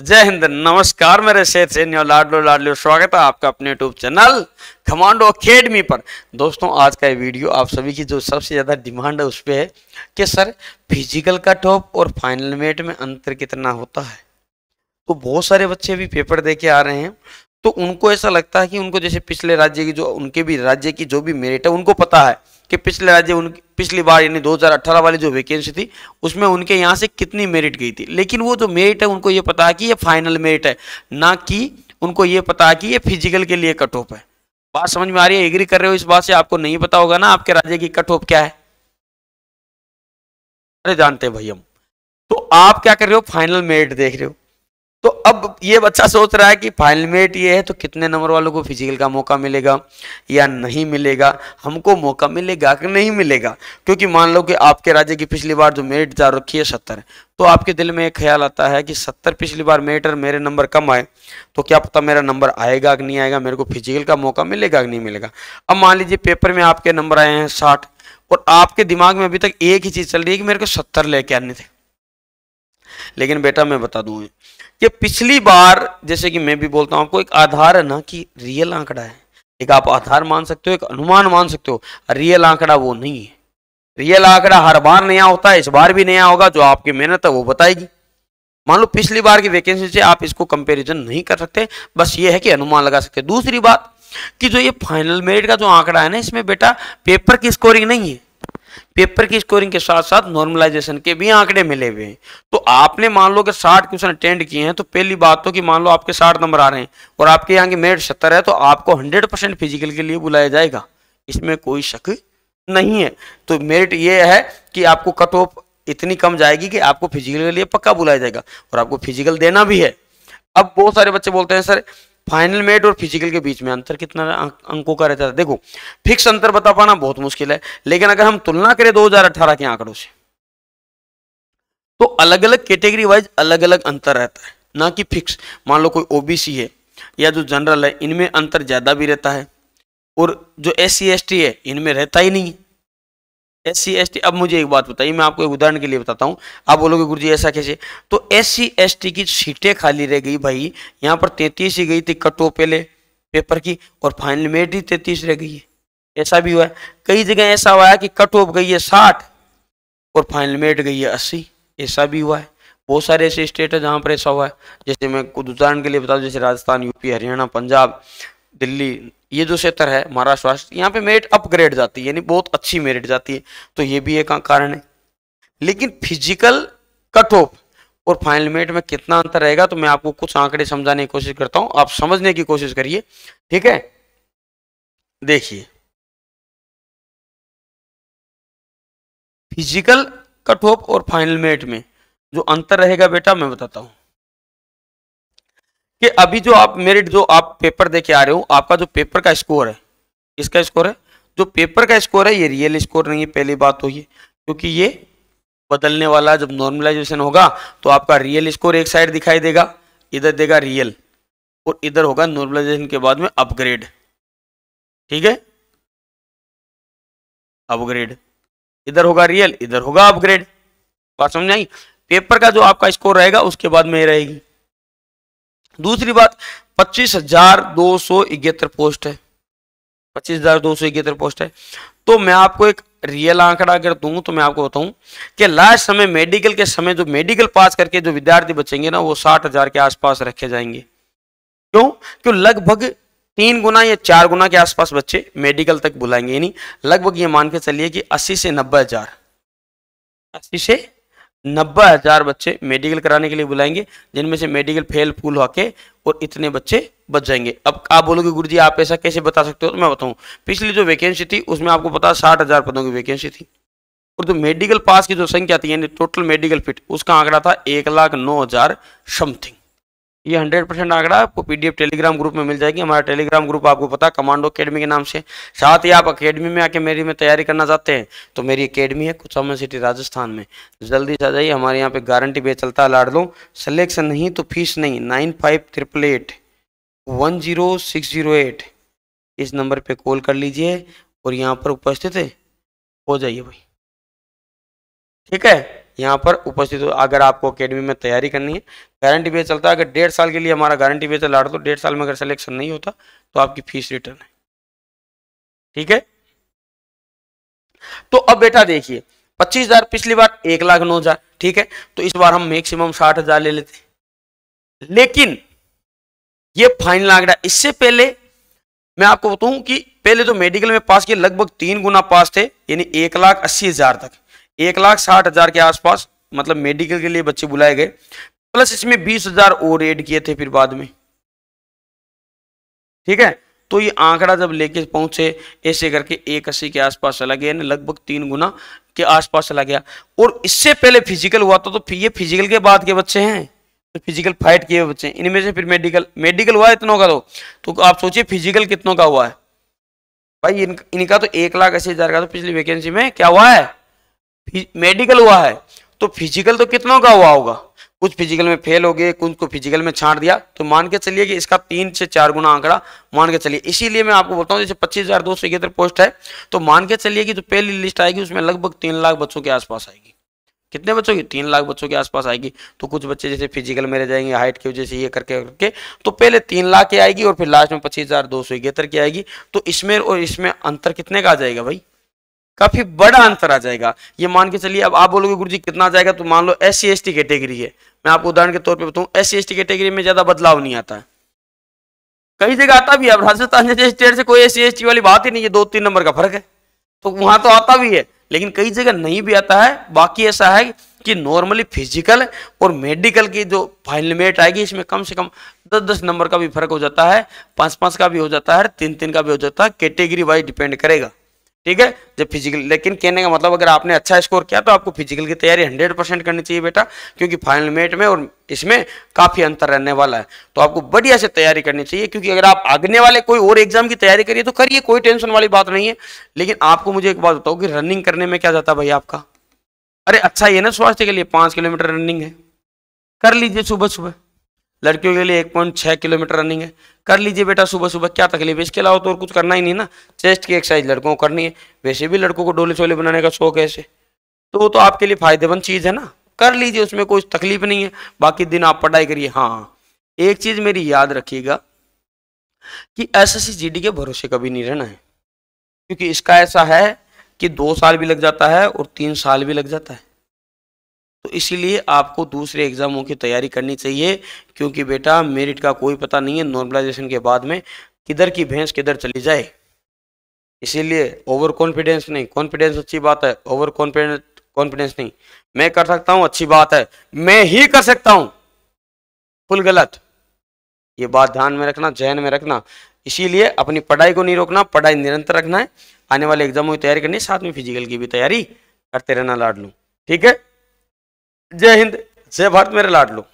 जय हिंद नमस्कार मेरे शेर सैन्य लाडलो लाडलो स्वागत है आपका अपने यूट्यूब चैनल कमांडो अकेडमी पर दोस्तों आज का ये वीडियो आप सभी की जो सबसे ज़्यादा डिमांड है उस पर है कि सर फिजिकल कट ऑफ और फाइनल मेट में अंतर कितना होता है तो बहुत सारे बच्चे अभी पेपर दे आ रहे हैं तो उनको ऐसा लगता है कि उनको जैसे पिछले राज्य की जो उनके भी राज्य की जो भी मेरिट है उनको पता है कि पिछले राज्य उन पिछली बार यानी 2018 वाली जो वैकेंसी थी उसमें उनके यहाँ से कितनी मेरिट गई थी लेकिन वो जो मेरिट है उनको ये पता है कि ये फाइनल मेरिट है ना कि उनको ये पता है कि ये फिजिकल के लिए कट ऑफ है बात समझ में आ रही है एग्री कर रहे हो इस बात से आपको नहीं पता होगा ना आपके राज्य की कट ऑफ क्या है अरे जानते भाई हम तो आप क्या कर रहे हो फाइनल मेरिट देख रहे हो तो अब ये बच्चा सोच रहा है कि फाइनल मेट ये है तो कितने नंबर वालों को फिजिकल का मौका मिलेगा या नहीं मिलेगा हमको मौका मिलेगा कि नहीं मिलेगा क्योंकि मान लो कि आपके राज्य की पिछली बार जो मेरिट जा रखी है सत्तर तो आपके दिल में एक ख्याल आता है कि सत्तर पिछली बार मेरिटर मेरे नंबर कम आए तो क्या पता मेरा नंबर आएगा कि नहीं आएगा मेरे को फिजिकल का मौका मिलेगा कि नहीं मिलेगा अब मान लीजिए पेपर में आपके नंबर आए हैं साठ और आपके दिमाग में अभी तक एक ही चीज़ चल रही है कि मेरे को सत्तर लेके आने थे लेकिन बेटा मैं बता दूँ ये पिछली बार जैसे कि मैं भी बोलता हूं आपको एक आधार है ना कि रियल आंकड़ा है एक आप आधार मान सकते हो एक अनुमान मान सकते हो रियल आंकड़ा वो नहीं है रियल आंकड़ा हर बार नया होता है इस बार भी नया होगा जो आपकी मेहनत है वो बताएगी मान लो पिछली बार की वैकेंसी से आप इसको कंपेरिजन नहीं कर सकते बस ये है कि अनुमान लगा सकते दूसरी बात कि जो ये फाइनल मेरिट का जो आंकड़ा है ना इसमें बेटा पेपर की स्कोरिंग नहीं है पेपर की स्कोरिंग के साथ साथ नॉर्मलाइजेशन के भी आंकड़े मिले हुए हैं तो आपने मान लो कि साठ क्वेश्चन अटेंड किए हैं तो पहली बात तो कि मान लो आपके साठ नंबर आ रहे हैं और आपके यहाँ के मेरिट सत्तर है तो आपको हंड्रेड परसेंट फिजिकल के लिए बुलाया जाएगा इसमें कोई शक नहीं है तो मेरिट ये है कि आपको कट ऑफ इतनी कम जाएगी कि आपको फिजिकल के लिए पक्का बुलाया जाएगा और आपको फिजिकल देना भी है अब बहुत सारे बच्चे बोलते हैं सर फाइनल मेट और फिजिकल के बीच में अंतर कितना अंकों का रहता था देखो फिक्स अंतर बता पाना बहुत मुश्किल है लेकिन अगर हम तुलना करें 2018 के आंकड़ों से तो अलग अलग कैटेगरी वाइज अलग अलग अंतर रहता है ना कि फिक्स मान लो कोई ओबीसी है या जो जनरल है इनमें अंतर ज़्यादा भी रहता है और जो एस सी है इनमें रहता ही नहीं है एस सी अब मुझे एक बात बताइए मैं आपको एक उदाहरण के लिए बताता हूँ आप बोलोगे गुरु जी ऐसा कैसे तो एस सी की सीटें खाली रह गई भाई यहाँ पर तैंतीस ही गई थी कट ऑफ पहले पेपर की और फाइनल मेट ही तैंतीस रह गई है ऐसा भी हुआ कई जगह ऐसा हुआ है कि कट ऑफ गई है साठ और फाइनल मेट गई है अस्सी ऐसा भी हुआ है बहुत सारे ऐसे स्टेट है जहाँ पर ऐसा हुआ है जैसे मैं कुछ उदाहरण के लिए बता जैसे राजस्थान यूपी हरियाणा पंजाब दिल्ली ये जो क्षेत्र है महाराष्ट्र राष्ट्र यहाँ पे मेरिट अपग्रेड जाती है यानी बहुत अच्छी मेरिट जाती है तो ये भी एक कारण है लेकिन फिजिकल कट ऑफ और फाइनल मेरिट में कितना अंतर रहेगा तो मैं आपको कुछ आंकड़े समझाने की कोशिश करता हूं आप समझने की कोशिश करिए ठीक है देखिए फिजिकल कट ऑफ और फाइनल मेरिट में जो अंतर रहेगा बेटा मैं बताता हूं कि अभी जो आप मेरिट जो आप पेपर दे के आ रहे हो आपका जो पेपर का स्कोर है इसका स्कोर है जो पेपर का स्कोर है ये रियल स्कोर नहीं है पहली बात तो ये क्योंकि ये बदलने वाला जब नॉर्मलाइजेशन होगा तो आपका रियल स्कोर एक साइड दिखाई देगा इधर देगा रियल और इधर होगा नॉर्मलाइजेशन के बाद में अपग्रेड ठीक है अपग्रेड इधर होगा रियल इधर होगा अपग्रेड बात समझ आई पेपर का जो आपका स्कोर रहेगा उसके बाद में रहेगी दूसरी बात पच्चीस हजार दो सौ इकहत्तर पोस्ट है पच्चीस हजार दो सौ इकहत्तर पोस्ट है तो मैं आपको एक रियल आंकड़ा अगर दूं तो मैं आपको बताऊं कि लास्ट समय मेडिकल के समय जो मेडिकल पास करके जो विद्यार्थी बचेंगे ना वो साठ हजार के आसपास रखे जाएंगे क्यों क्यों लगभग तीन गुना या चार गुना के आसपास बच्चे मेडिकल तक बुलाएंगे यानी लगभग ये मान के चलिए कि अस्सी से नब्बे हजार अस्सी से नब्बे हजार बच्चे मेडिकल कराने के लिए बुलाएंगे जिनमें से मेडिकल फेल फूल होके और इतने बच्चे बच जाएंगे अब आप बोलोगे गुरु जी आप ऐसा कैसे बता सकते हो तो मैं बताऊं पिछली जो वैकेंसी थी उसमें आपको पता साठ हजार पदों की वैकेंसी थी और जो तो मेडिकल पास की जो संख्या थी यानी टोटल मेडिकल फिट उसका आंकड़ा था एक लाख नौ हजार समथिंग ये हंड्रेड परसेंट आंकड़ा आपको पीडीएफ टेलीग्राम ग्रुप में मिल जाएगी हमारा टेलीग्राम ग्रुप आपको पता कमांडो अकेडमी के नाम से साथ ही आप अकेडमी में आके मेरी में तैयारी करना चाहते हैं तो मेरी अकेडमी है कुचामन सिटी राजस्थान में जल्दी से आ जाइए हमारे यहाँ पे गारंटी बे चलता है लाड लो सलेक्शन नहीं तो फीस नहीं nine five triple eight one zero six zero eight इस नंबर पर कॉल कर लीजिए और यहाँ पर उपस्थित हो जाइए भाई ठीक है यहाँ पर उपस्थित हो अगर आपको अकेडमी में तैयारी करनी है गारंटी भी चलता है अगर डेढ़ साल के लिए हमारा गारंटी भी चला रहा तो डेढ़ साल में अगर सिलेक्शन नहीं होता तो आपकी फीस रिटर्न है ठीक है तो अब बेटा देखिए पच्चीस हजार पिछली बार एक लाख नौ हजार ठीक है तो इस बार हम मैक्सिमम साठ हजार ले लेते लेकिन ये फाइनल आंकड़ा इससे पहले मैं आपको बताऊं कि पहले तो मेडिकल में पास किए लगभग तीन गुना पास थे यानी एक लाख अस्सी हजार तक एक लाख साठ हजार के आसपास मतलब मेडिकल के लिए बच्चे बुलाए गए प्लस इसमें बीस हजार और एड किए थे फिर बाद में ठीक है तो ये आंकड़ा जब लेके पहुंचे ऐसे करके एक अस्सी के आसपास चला गया लगभग तीन गुना के आसपास चला गया और इससे पहले फिजिकल हुआ था तो ये फिजिकल के बाद के बच्चे हैं तो फिजिकल फाइट किए हुए बच्चे इनमें से फिर मेडिकल मेडिकल हुआ इतनों का तो तो आप सोचिए फिजिकल कितनों का हुआ है भाई इन, इनका तो एक लाख अस्सी हजार का तो पिछली वैकेंसी में क्या हुआ है मेडिकल हुआ है तो फिजिकल तो कितनों का हुआ होगा कुछ फिजिकल में फेल हो गए कुछ को फिजिकल में छाट दिया तो मान के चलिए कि इसका तीन से चार गुना आंकड़ा मान के चलिए इसीलिए मैं आपको बोलता जैसे पच्चीस हजार दो सौ इकहत्तर पोस्ट है तो मान के चलिए कि जो तो पहली लिस्ट आएगी उसमें लगभग तीन लाख बच्चों के आसपास आएगी कितने बच्चों की तीन लाख बच्चों के आसपास आएगी तो कुछ बच्चे जैसे फिजिकल में रह जाएंगे हाइट की वजह से ये करके करके तो पहले तीन लाख की आएगी और फिर लास्ट में पच्चीस हजार दो सौ इकहत्तर की आएगी तो इसमें और इसमें अंतर कितने का आ जाएगा भाई काफी बड़ा अंतर आ जाएगा ये मान के चलिए अब आप बोलोगे गुरु जी कितना जाएगा तो मान लो एस सी कैटेगरी है मैं आपको उदाहरण के तौर पर बताऊँ एस सी कैटेगरी में ज्यादा बदलाव नहीं आता कई जगह आता भी है राजस्थान जैसे स्टेट से कोई एस सी वाली बात ही नहीं है दो तीन नंबर का फर्क है तो वहां तो आता भी है लेकिन कई जगह नहीं भी आता है बाकी ऐसा है कि नॉर्मली फिजिकल और मेडिकल की जो फाइनल मेट आएगी इसमें कम से कम दस दस नंबर का भी फर्क हो जाता है पांच पांच का भी हो जाता है तीन तीन का भी हो जाता है कैटेगरी वाइज डिपेंड करेगा ठीक है जब फिजिकल लेकिन कहने का मतलब अगर आपने अच्छा स्कोर किया तो आपको फिजिकल की तैयारी हंड्रेड परसेंट करनी चाहिए बेटा क्योंकि फाइनल मेट में और इसमें काफी अंतर रहने वाला है तो आपको बढ़िया से तैयारी करनी चाहिए क्योंकि अगर आप आगने वाले कोई और एग्जाम की तैयारी करिए तो करिए कोई टेंशन वाली बात नहीं है लेकिन आपको मुझे एक बात बताओ कि रनिंग करने में क्या जाता है भाई आपका अरे अच्छा ही है ना स्वास्थ्य के लिए पांच किलोमीटर रनिंग है कर लीजिए सुबह सुबह लड़कियों के लिए एक पॉइंट छः किलोमीटर रनिंग है कर लीजिए बेटा सुबह सुबह क्या तकलीफ है इसके अलावा तो और कुछ करना ही नहीं ना चेस्ट की एक्सरसाइज लड़कों को करनी है वैसे भी लड़कों को डोले छोले बनाने का शौक है ऐसे तो वो तो आपके लिए फायदेमंद चीज़ है ना कर लीजिए उसमें कोई तकलीफ नहीं है बाकी दिन आप पढ़ाई करिए हाँ एक चीज़ मेरी याद रखिएगा कि एस एस के भरोसे कभी नहीं रहना है क्योंकि इसका ऐसा है कि दो साल भी लग जाता है और तीन साल भी लग जाता है तो इसीलिए आपको दूसरे एग्ज़ामों की तैयारी करनी चाहिए क्योंकि बेटा मेरिट का कोई पता नहीं है नॉर्मलाइजेशन के बाद में किधर की भैंस किधर चली जाए इसीलिए ओवर कॉन्फिडेंस नहीं कॉन्फिडेंस अच्छी बात है ओवर कॉन्फिडेंस कॉन्फिडेंस नहीं मैं कर सकता हूं अच्छी बात है मैं ही कर सकता हूं फुल गलत ये बात ध्यान में रखना जहन में रखना इसीलिए अपनी पढ़ाई को नहीं रोकना पढ़ाई निरंतर रखना है आने वाले एग्जामों की तैयारी करनी साथ में फिजिकल की भी तैयारी करते रहना लाड लू ठीक है जय हिंद जय भारत मेरे लाडलो